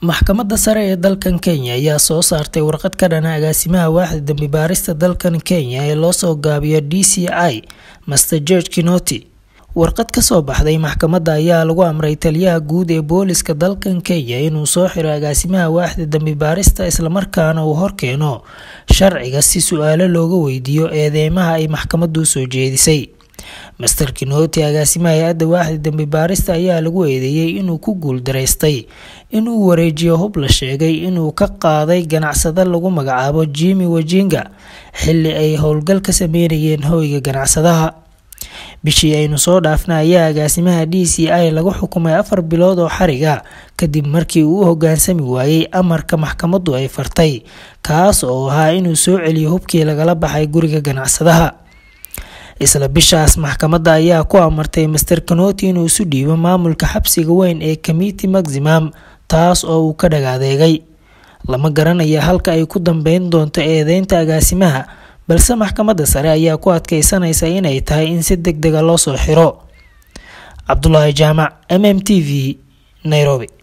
maxkamadda sare ee dalkan kenya ayaa soo saartay warqad ka dhana agaasimaha waaxda dembi baarista dalkan kenya ee loosoo gaabiyo d c i master george kinoti warqad kasoo baxday maxkamadda ayaa lagu amray taliyaha guud ee booliska dalkan kenya inuu soo xiro agaasimaha waaxda dembi baarista islamarkaana uu horkeeno sharciga si su-aalo looga weydiiyo eedeymaha ay maxkamaddu soo jeedisay master kinoti agaasimaha adda waaxda dambi baarista ayaa lagu eedeeyey inuu ku guuldareystay inuu wareejiyo hub la sheegay inuu ka qaaday ganacsado lagu magacaabo jimi wajinga xilli ay howlgal ka sameynayeen hoyga ganacsadaha bishii aynu soo dhaafna ayaa agaasimaha d c i lagu xukumay afar bilood oo xariga kadib markii uu u hogaansami waayey amarka maxkamaddu ay fartay kaas oo ahaa inuu soo celiyo hubkii lagala baxay guriga ganacsadaha isla bishaas maxkamadda ayaa ku amartay master kanoti inuu isu dhiibo maamulka xabsiga weyn ee kamiti maximum taas oo uu ka dhagaadeegay lama garanaya halka ay ku dambeyn doonto eedeynta agaasimaha balse maxkamadda sare ayaa ku adkeysanaysa inay tahay in si deg dega ah loo soo xiro cabdulaahi jaamac m m t v nairobi